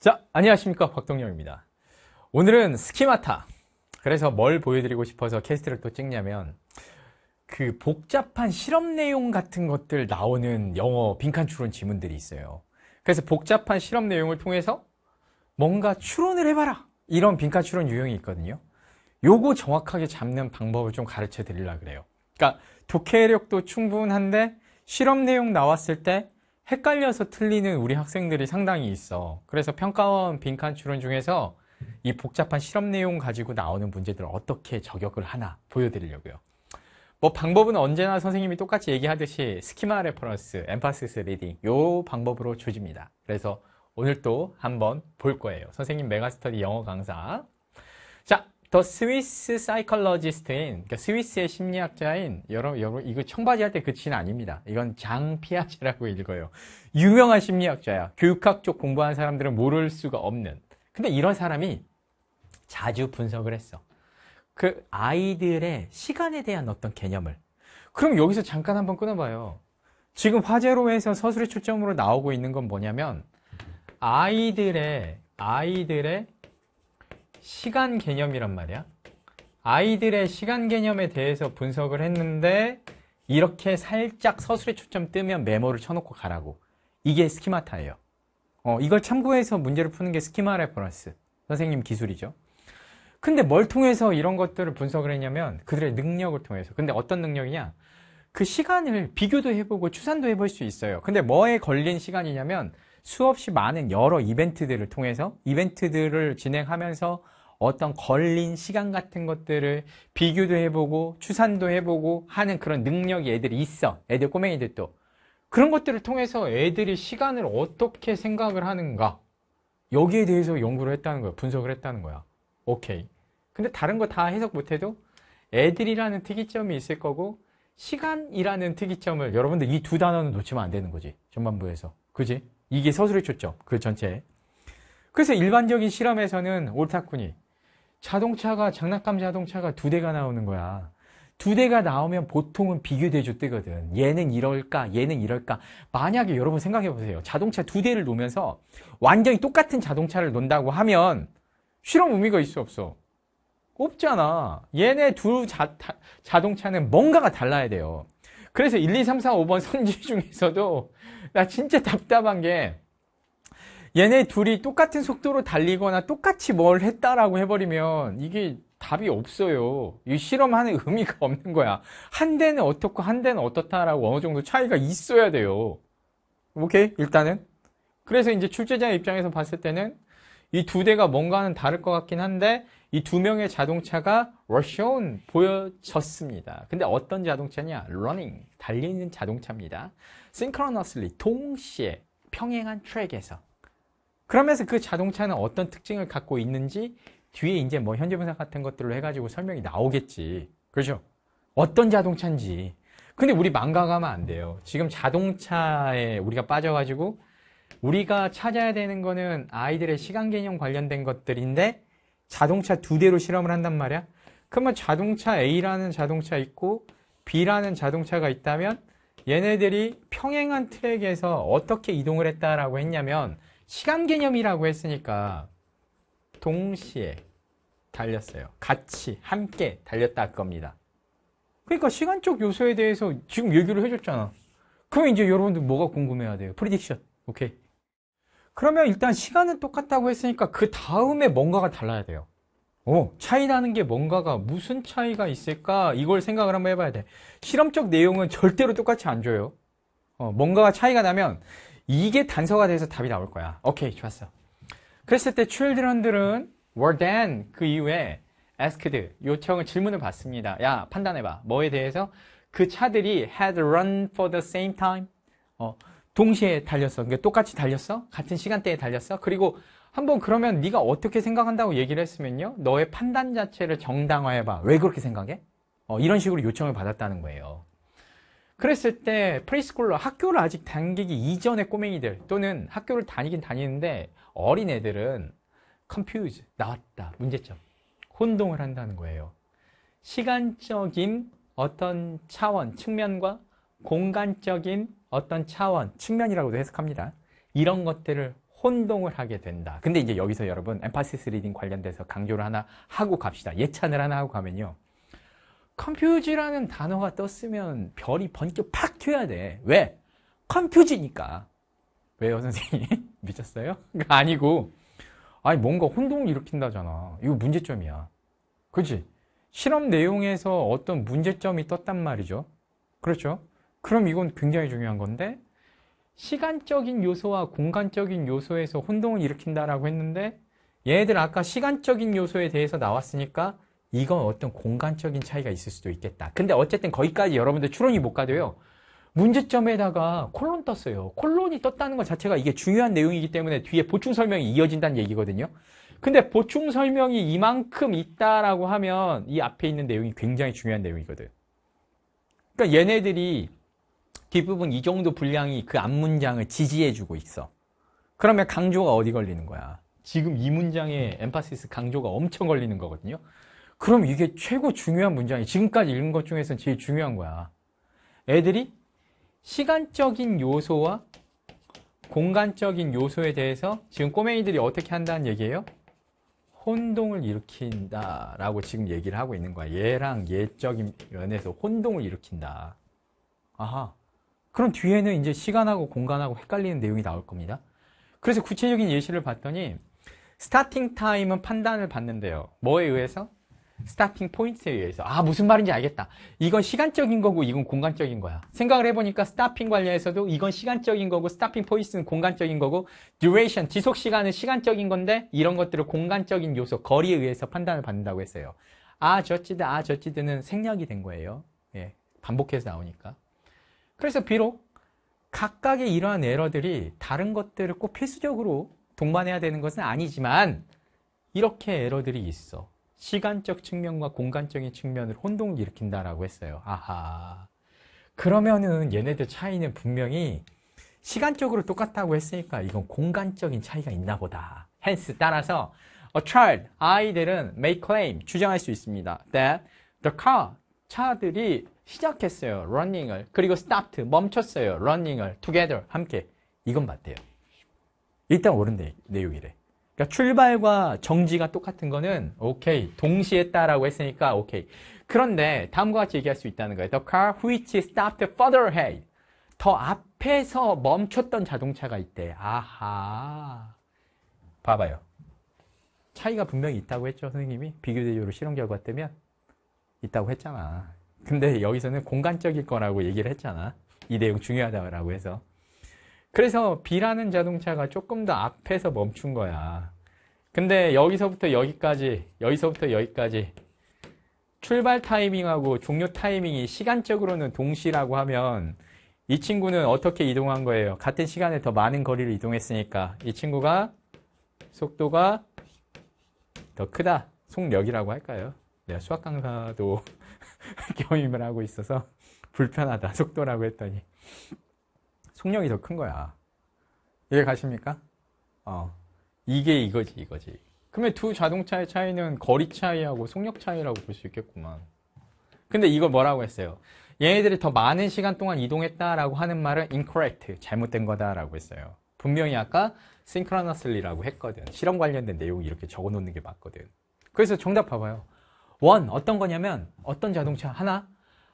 자, 안녕하십니까. 박동영입니다 오늘은 스키마타. 그래서 뭘 보여드리고 싶어서 캐스트를 또 찍냐면, 그 복잡한 실험 내용 같은 것들 나오는 영어 빈칸 추론 지문들이 있어요. 그래서 복잡한 실험 내용을 통해서 뭔가 추론을 해봐라. 이런 빈칸 추론 유형이 있거든요. 요거 정확하게 잡는 방법을 좀 가르쳐 드리려 고 그래요. 그러니까 독해력도 충분한데 실험 내용 나왔을 때 헷갈려서 틀리는 우리 학생들이 상당히 있어. 그래서 평가원 빈칸 추론 중에서 이 복잡한 실험 내용 가지고 나오는 문제들 을 어떻게 저격을 하나 보여드리려고요. 뭐 방법은 언제나 선생님이 똑같이 얘기하듯이 스키마 레퍼런스, 엠파시스 리딩 요 방법으로 조집니다. 그래서 오늘 또 한번 볼 거예요. 선생님 메가스터디 영어 강사 더 스위스 사이컬러지스트인 그러니까 스위스의 심리학자인 여러분 여러분 이거 청바지 할 때 그치는 아닙니다. 이건 장 피아제라고 읽어요. 유명한 심리학자야. 교육학 쪽 공부한 사람들은 모를 수가 없는. 근데 이런 사람이 자주 분석을 했어. 그 아이들의 시간에 대한 어떤 개념을. 그럼 여기서 잠깐 한번 끊어봐요. 지금 화제로 에서 서술의 초점으로 나오고 있는 건 뭐냐면 아이들의 아이들의 시간 개념이란 말이야. 아이들의 시간 개념에 대해서 분석을 했는데 이렇게 살짝 서술에 초점 뜨면 메모를 쳐놓고 가라고. 이게 스키마타예요. 어, 이걸 참고해서 문제를 푸는 게 스키마 레퍼런스. 선생님 기술이죠. 근데 뭘 통해서 이런 것들을 분석을 했냐면 그들의 능력을 통해서. 근데 어떤 능력이냐? 그 시간을 비교도 해보고 추산도 해볼 수 있어요. 근데 뭐에 걸린 시간이냐면 수없이 많은 여러 이벤트들을 통해서 이벤트들을 진행하면서 어떤 걸린 시간 같은 것들을 비교도 해보고 추산도 해보고 하는 그런 능력이 애들이 있어. 애들 꼬맹이들 또. 그런 것들을 통해서 애들이 시간을 어떻게 생각을 하는가. 여기에 대해서 연구를 했다는 거야. 분석을 했다는 거야. 오케이. 근데 다른 거 다 해석 못해도 애들이라는 특이점이 있을 거고 시간이라는 특이점을 여러분들 이 두 단어는 놓치면 안 되는 거지. 전반부에서. 그지? 이게 서술의 초점, 그 전체. 그래서 일반적인 실험에서는 옳다쿠니 자동차가, 장난감 자동차가 두 대가 나오는 거야. 두 대가 나오면 보통은 비교대조 뜨거든. 얘는 이럴까, 얘는 이럴까. 만약에 여러분 생각해 보세요. 자동차 두 대를 놓으면서 완전히 똑같은 자동차를 놓는다고 하면 실험 의미가 있어 없어? 없잖아. 얘네 두 자, 다, 자동차는 뭔가가 달라야 돼요. 그래서 1, 2, 3, 4, 5번 선지 중에서도 나 진짜 답답한 게 얘네 둘이 똑같은 속도로 달리거나 똑같이 뭘 했다라고 해버리면 이게 답이 없어요. 이 실험하는 의미가 없는 거야. 한 대는 어떻고 한 대는 어떻다라고 어느 정도 차이가 있어야 돼요. 오케이? 일단은. 그래서 이제 출제자 입장에서 봤을 때는 이두 대가 뭔가는 다를 것 같긴 한데 이 두 명의 자동차가 러시온 보여졌습니다. 근데 어떤 자동차냐? 러닝, 달리는 자동차입니다. 싱크로너슬리, 동시에 평행한 트랙에서. 그러면서 그 자동차는 어떤 특징을 갖고 있는지 뒤에 이제 뭐현재분석 같은 것들로 해가지고 설명이 나오겠지. 그렇죠? 어떤 자동차인지. 근데 우리 망가가면 안 돼요. 지금 자동차에 우리가 빠져가지고 우리가 찾아야 되는 거는 아이들의 시간 개념 관련된 것들인데 자동차 두 대로 실험을 한단 말이야. 그러면 자동차 A라는 자동차 있고 B라는 자동차가 있다면 얘네들이 평행한 트랙에서 어떻게 이동을 했다라고 했냐면 시간 개념이라고 했으니까 동시에 달렸어요. 같이 함께 달렸다 겁니다. 그러니까 시간적 요소에 대해서 지금 얘기를 해줬잖아. 그럼 이제 여러분들 뭐가 궁금해야 돼요? 프리딕션. 오케이. 그러면 일단 시간은 똑같다고 했으니까 그 다음에 뭔가가 달라야 돼요. 어, 차이 나는 게 뭔가가 무슨 차이가 있을까? 이걸 생각을 한번 해봐야 돼. 실험적 내용은 절대로 똑같이 안 줘요. 어, 뭔가가 차이가 나면 이게 단서가 돼서 답이 나올 거야. 오케이, 좋았어. 그랬을 때 children들은 were then 그 이후에 asked 요청을 질문을 받습니다. 야, 판단해 봐. 뭐에 대해서 그 차들이 had run for the same time. 어, 동시에 달렸어. 그러니까 똑같이 달렸어. 같은 시간대에 달렸어. 그리고 한번 그러면 네가 어떻게 생각한다고 얘기를 했으면요. 너의 판단 자체를 정당화해봐. 왜 그렇게 생각해? 어, 이런 식으로 요청을 받았다는 거예요. 그랬을 때 프리스쿨러 학교를 아직 다니기 이전의 꼬맹이들 또는 학교를 다니긴 다니는데 어린 애들은 컴퓨즈 나왔다 문제점 혼동을 한다는 거예요. 시간적인 어떤 차원 측면과 공간적인 어떤 차원, 측면이라고도 해석합니다. 이런 것들을 혼동을 하게 된다. 근데 이제 여기서 여러분 엠파시스 리딩 관련돼서 강조를 하나 하고 갑시다. 예찬을 하나 하고 가면요. 컴퓨즈라는 단어가 떴으면 별이 번쩍 팍 튀어야 돼. 왜? 컴퓨즈니까. 왜요, 선생님? 미쳤어요? 아니고. 아니, 뭔가 혼동을 일으킨다잖아. 이거 문제점이야. 그지? 실험 내용에서 어떤 문제점이 떴단 말이죠. 그렇죠? 그럼 이건 굉장히 중요한 건데 시간적인 요소와 공간적인 요소에서 혼동을 일으킨다라고 했는데 얘들 네 아까 시간적인 요소에 대해서 나왔으니까 이건 어떤 공간적인 차이가 있을 수도 있겠다. 근데 어쨌든 거기까지 여러분들 추론이 못 가도요. 문제점에다가 콜론 떴어요. 콜론이 떴다는 것 자체가 이게 중요한 내용이기 때문에 뒤에 보충 설명이 이어진다는 얘기거든요. 근데 보충 설명이 이만큼 있다라고 하면 이 앞에 있는 내용이 굉장히 중요한 내용이거든. 그러니까 얘네들이 뒷부분 이 정도 분량이 그 앞 문장을 지지해주고 있어. 그러면 강조가 어디 걸리는 거야? 지금 이 문장에 엠파시스 강조가 엄청 걸리는 거거든요. 그럼 이게 최고 중요한 문장이 지금까지 읽은 것 중에서는 제일 중요한 거야. 애들이 시간적인 요소와 공간적인 요소에 대해서 지금 꼬맹이들이 어떻게 한다는 얘기예요? 혼동을 일으킨다 라고 지금 얘기를 하고 있는 거야 얘랑 얘적인 면에서 혼동을 일으킨다 아하 그럼 뒤에는 이제 시간하고 공간하고 헷갈리는 내용이 나올 겁니다. 그래서 구체적인 예시를 봤더니 스타팅 타임은 판단을 받는데요. 뭐에 의해서? 스타팅 포인트에 의해서 아 무슨 말인지 알겠다 이건 시간적인 거고 이건 공간적인 거야 생각을 해보니까 스타핑 관련해서도 이건 시간적인 거고 스타핑 포인트는 공간적인 거고 듀레이션 지속 시간은 시간적인 건데 이런 것들을 공간적인 요소 거리에 의해서 판단을 받는다고 했어요 아 저찌드 아 저찌드는 생략이 된 거예요 예 반복해서 나오니까 그래서 비록 각각의 이러한 에러들이 다른 것들을 꼭 필수적으로 동반해야 되는 것은 아니지만 이렇게 에러들이 있어 시간적 측면과 공간적인 측면을 혼동을 일으킨다라고 했어요 아하 그러면은 얘네들 차이는 분명히 시간적으로 똑같다고 했으니까 이건 공간적인 차이가 있나 보다 hence 따라서 a child 아이들은 may claim 주장할 수 있습니다 that the car 차들이 시작했어요. running을. 그리고 stopped. 멈췄어요. running을. together. 함께. 이건 맞대요. 일단 옳은 내, 용이래 그러니까 출발과 정지가 똑같은 거는 오케이. 동시에 했다라고 했으니까 오케이. 그런데 다음과 같이 얘기할 수 있다는 거예요. The car which stopped further ahead. 더 앞에서 멈췄던 자동차가 있대. 아하. 봐봐요. 차이가 분명히 있다고 했죠, 선생님이? 비교대조로 실험 결과 뜨면? 있다고 했잖아. 근데 여기서는 공간적일 거라고 얘기를 했잖아. 이 내용 중요하다고 해서. 그래서 B라는 자동차가 조금 더 앞에서 멈춘 거야. 근데 여기서부터 여기까지, 여기서부터 여기까지 출발 타이밍하고 종료 타이밍이 시간적으로는 동시라고 하면 이 친구는 어떻게 이동한 거예요? 같은 시간에 더 많은 거리를 이동했으니까 이 친구가 속도가 더 크다. 속력이라고 할까요? 내가 수학 강사도 경임을 하고 있어서 불편하다. 속도라고 했더니 속력이 더 큰 거야. 이해 가십니까? 어. 이게 이거지, 이거지. 그러면 두 자동차의 차이는 거리 차이하고 속력 차이라고 볼 수 있겠구만. 근데 이거 뭐라고 했어요? 얘네들이 더 많은 시간 동안 이동했다라고 하는 말은 incorrect, 잘못된 거다라고 했어요. 분명히 아까 synchronously라고 했거든. 실험 관련된 내용 이렇게 적어놓는 게 맞거든. 그래서 정답 봐봐요. 원 어떤 거냐면 어떤 자동차 하나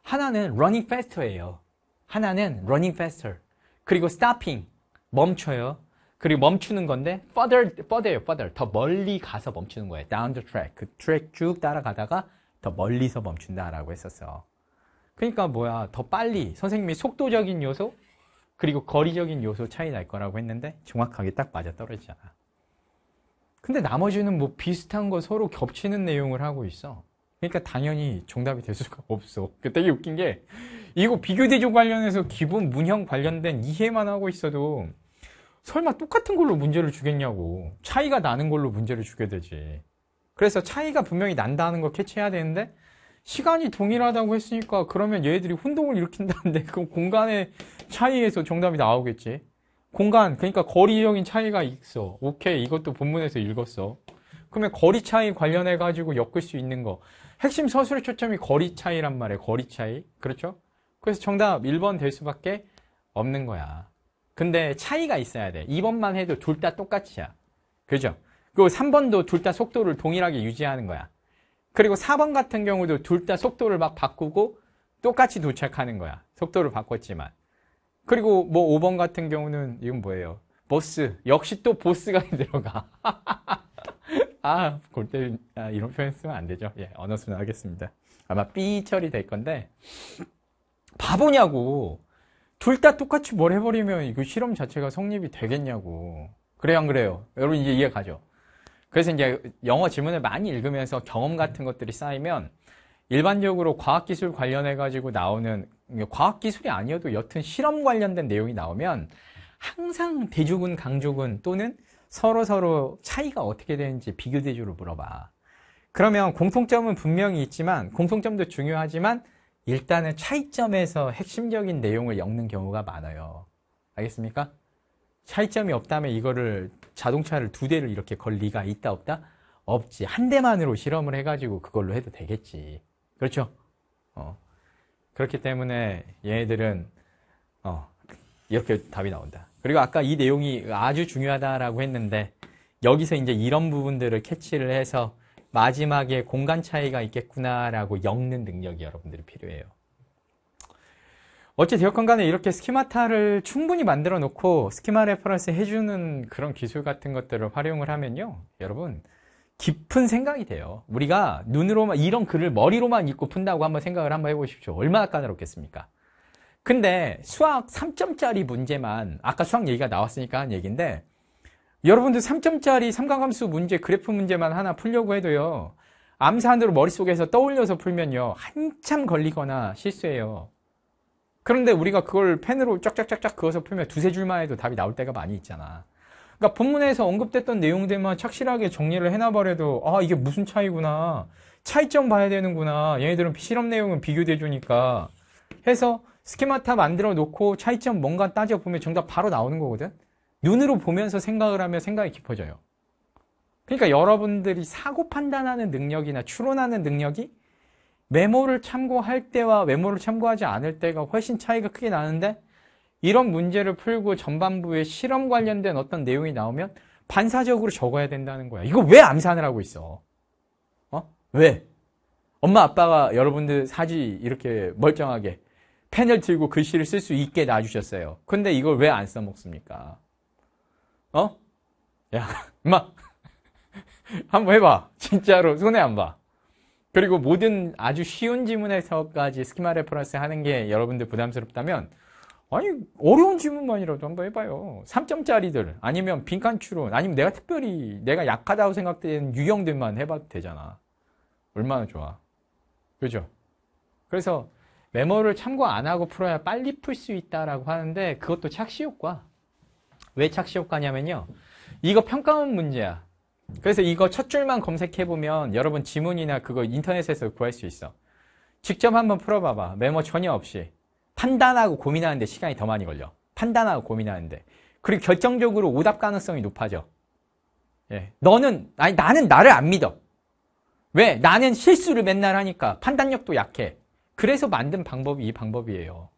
하나는 running faster예요. 하나는 running faster. 그리고 stopping 멈춰요. 그리고 멈추는 건데 further further예요. further 더 멀리 가서 멈추는 거예요. down the track 그 트랙 쭉 따라가다가 더 멀리서 멈춘다라고 했었어. 그러니까 뭐야 더 빨리 선생님이 속도적인 요소 그리고 거리적인 요소 차이 날 거라고 했는데 정확하게 딱 맞아 떨어지잖아. 근데 나머지는 뭐 비슷한 거 서로 겹치는 내용을 하고 있어. 그러니까 당연히 정답이 될 수가 없어. 그 되게 웃긴 게 이거 비교대조 관련해서 기본 문형 관련된 이해만 하고 있어도 설마 똑같은 걸로 문제를 주겠냐고. 차이가 나는 걸로 문제를 주게 되지. 그래서 차이가 분명히 난다는 걸 캐치해야 되는데 시간이 동일하다고 했으니까 그러면 얘들이 혼동을 일으킨다는데 그럼 공간의 차이에서 정답이 나오겠지. 공간, 그러니까 거리적인 차이가 있어. 오케이, 이것도 본문에서 읽었어. 그러면 거리 차이 관련해가지고 엮을 수 있는 거. 핵심 서술의 초점이 거리 차이란 말이에요. 거리 차이. 그렇죠? 그래서 정답 1번 될 수밖에 없는 거야. 근데 차이가 있어야 돼. 2번만 해도 둘 다 똑같이야. 그죠? 그리고 3번도 둘 다 속도를 동일하게 유지하는 거야. 그리고 4번 같은 경우도 둘 다 속도를 막 바꾸고 똑같이 도착하는 거야. 속도를 바꿨지만. 그리고 뭐 5번 같은 경우는 이건 뭐예요? 버스 역시 또 보스가 들어가. 아, 골때 아, 이런 표현 쓰면 안 되죠. 예, 언어 순화하겠습니다. 아마 삐 처리 될 건데 바보냐고. 둘 다 똑같이 뭘 해버리면 이거 실험 자체가 성립이 되겠냐고. 그래요, 안 그래요? 여러분 이제 이해 가죠? 그래서 이제 영어 지문을 많이 읽으면서 경험 같은 것들이 쌓이면 일반적으로 과학기술 관련해가지고 나오는 과학기술이 아니어도 여튼 실험 관련된 내용이 나오면 항상 대조군, 강조군 또는 서로 서로 차이가 어떻게 되는지 비교 대조를 물어봐. 그러면 공통점은 분명히 있지만 공통점도 중요하지만 일단은 차이점에서 핵심적인 내용을 엮는 경우가 많아요. 알겠습니까? 차이점이 없다면 이거를 자동차를 두 대를 이렇게 걸 리가 있다 없다? 없지. 한 대만으로 실험을 해가지고 그걸로 해도 되겠지. 그렇죠? 어. 그렇기 때문에 얘네들은 어, 이렇게 답이 나온다. 그리고 아까 이 내용이 아주 중요하다라고 했는데 여기서 이제 이런 부분들을 캐치를 해서 마지막에 공간 차이가 있겠구나라고 엮는 능력이 여러분들이 필요해요. 어찌 되었건 간에 이렇게 스키마타를 충분히 만들어 놓고 스키마 레퍼런스 해주는 그런 기술 같은 것들을 활용을 하면요. 여러분, 깊은 생각이 돼요. 우리가 눈으로만, 이런 글을 머리로만 읽고 푼다고 한번 생각을 한번 해보십시오. 얼마나 까다롭겠습니까? 근데 수학 3점짜리 문제만 아까 수학 얘기가 나왔으니까 한 얘기인데 여러분들 3점짜리 삼각함수 문제 그래프 문제만 하나 풀려고 해도요 암산으로 머릿속에서 떠올려서 풀면요 한참 걸리거나 실수해요 그런데 우리가 그걸 펜으로 쫙쫙쫙쫙 그어서 풀면 두세 줄만 해도 답이 나올 때가 많이 있잖아 그러니까 본문에서 언급됐던 내용들만 착실하게 정리를 해놔버려도 아 이게 무슨 차이구나 차이점 봐야 되는구나 얘네들은 실험 내용은 비교돼주니까 해서 스키마타 만들어 놓고 차이점 뭔가 따져보면 정답 바로 나오는 거거든 눈으로 보면서 생각을 하면 생각이 깊어져요 그러니까 여러분들이 사고 판단하는 능력이나 추론하는 능력이 메모를 참고할 때와 메모를 참고하지 않을 때가 훨씬 차이가 크게 나는데 이런 문제를 풀고 전반부에 실험 관련된 어떤 내용이 나오면 반사적으로 적어야 된다는 거야. 이거 왜 암산을 하고 있어? 어? 왜? 엄마 아빠가 여러분들 사지 이렇게 멀쩡하게 펜을 들고 글씨를 쓸 수 있게 놔주셨어요. 근데 이걸 왜 안 써먹습니까? 어? 야, 막 한번 해봐. 진짜로 손해 안 봐. 그리고 모든 아주 쉬운 지문에서까지 스키마 레퍼런스 하는 게 여러분들 부담스럽다면 아니 어려운 질문만이라도 한번 해봐요 3점짜리들 아니면 빈칸 추론 아니면 내가 특별히 내가 약하다고 생각되는 유형들만 해봐도 되잖아 얼마나 좋아 그죠 그래서 메모를 참고 안 하고 풀어야 빨리 풀 수 있다라고 하는데 그것도 착시 효과. 왜 착시 효과냐면요. 이거 평가원 문제야. 그래서 이거 첫 줄만 검색해 보면 여러분 지문이나 그거 인터넷에서 구할 수 있어. 직접 한번 풀어봐봐. 메모 전혀 없이. 판단하고 고민하는데 시간이 더 많이 걸려. 판단하고 고민하는데. 그리고 결정적으로 오답 가능성이 높아져. 예. 너는, 아니, 나는 나를 안 믿어. 왜? 나는 실수를 맨날 하니까 판단력도 약해. 그래서 만든 방법이 이 방법이에요.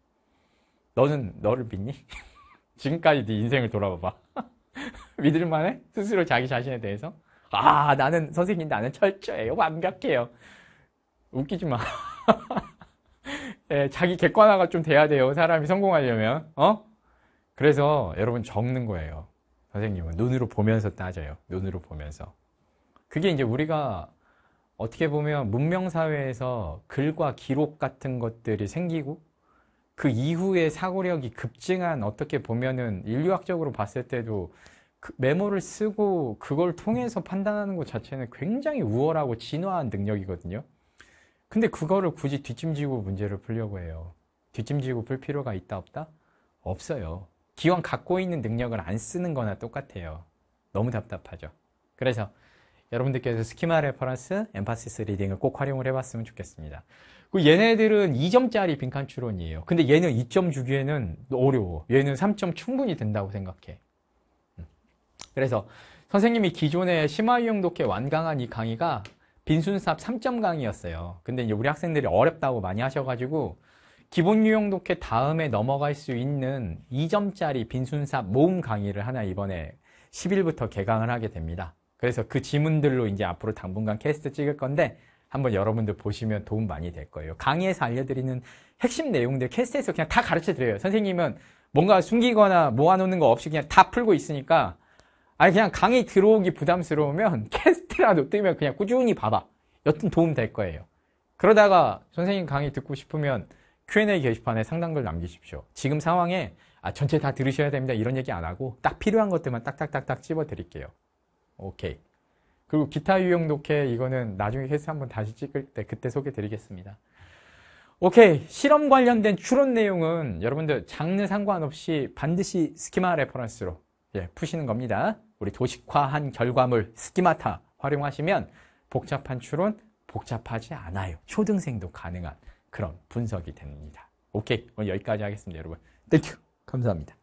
너는 너를 믿니? 지금까지 네 인생을 돌아봐봐. 믿을만해? 스스로 자기 자신에 대해서? 아, 나는 선생님, 나는 철저해요. 완벽해요. 웃기지 마. 예, 자기 객관화가 좀 돼야 돼요. 사람이 성공하려면. 어? 그래서 여러분 적는 거예요. 선생님은 눈으로 보면서 따져요. 눈으로 보면서. 그게 이제 우리가 어떻게 보면 문명사회에서 글과 기록 같은 것들이 생기고 그 이후에 사고력이 급증한 어떻게 보면은 인류학적으로 봤을 때도 그 메모를 쓰고 그걸 통해서 판단하는 것 자체는 굉장히 우월하고 진화한 능력이거든요. 근데 그거를 굳이 뒷짐지고 문제를 풀려고 해요. 뒷짐지고 풀 필요가 있다 없다? 없어요. 기왕 갖고 있는 능력을 안 쓰는 거나 똑같아요. 너무 답답하죠. 그래서 여러분들께서 스키마 레퍼런스, 엠파시스 리딩을 꼭 활용을 해봤으면 좋겠습니다. 그 얘네들은 2점짜리 빈칸 추론이에요. 근데 얘는 2점 주기에는 어려워. 얘는 3점 충분히 된다고 생각해. 음. 그래서 선생님이 기존에 심화유형 독해 완강한 이 강의가 빈순삽 3점 강의였어요. 근데 이제 우리 학생들이 어렵다고 많이 하셔가지고 기본 유형 독해 다음에 넘어갈 수 있는 2점짜리 빈순삽 모음 강의를 하나 이번에 10일부터 개강을 하게 됩니다. 그래서 그 지문들로 이제 앞으로 당분간 캐스트 찍을 건데 한번 여러분들 보시면 도움 많이 될 거예요. 강의에서 알려드리는 핵심 내용들 캐스트에서 그냥 다 가르쳐 드려요. 선생님은 뭔가 숨기거나 모아놓는 거 없이 그냥 다 풀고 있으니까 아니 그냥 강의 들어오기 부담스러우면 캐스트라도 뜨면 그냥 꾸준히 봐봐. 여튼 도움 될 거예요. 그러다가 선생님 강의 듣고 싶으면 Q&A 게시판에 상담글 남기십시오. 지금 상황에 아, 전체 다 들으셔야 됩니다. 이런 얘기 안 하고 딱 필요한 것들만 딱딱딱딱 집어 드릴게요. 오케이. 그리고 기타 유형 녹해 이거는 나중에 케이 한번 다시 찍을 때 그때 소개 드리겠습니다. 오케이. 실험 관련된 추론 내용은 여러분들 장르 상관없이 반드시 스키마 레퍼런스로 예, 푸시는 겁니다. 우리 도식화한 결과물 스키마타 활용하시면 복잡한 추론 복잡하지 않아요. 초등생도 가능한 그런 분석이 됩니다. 오케이. 오늘 여기까지 하겠습니다, 여러분. 땡큐. 감사합니다.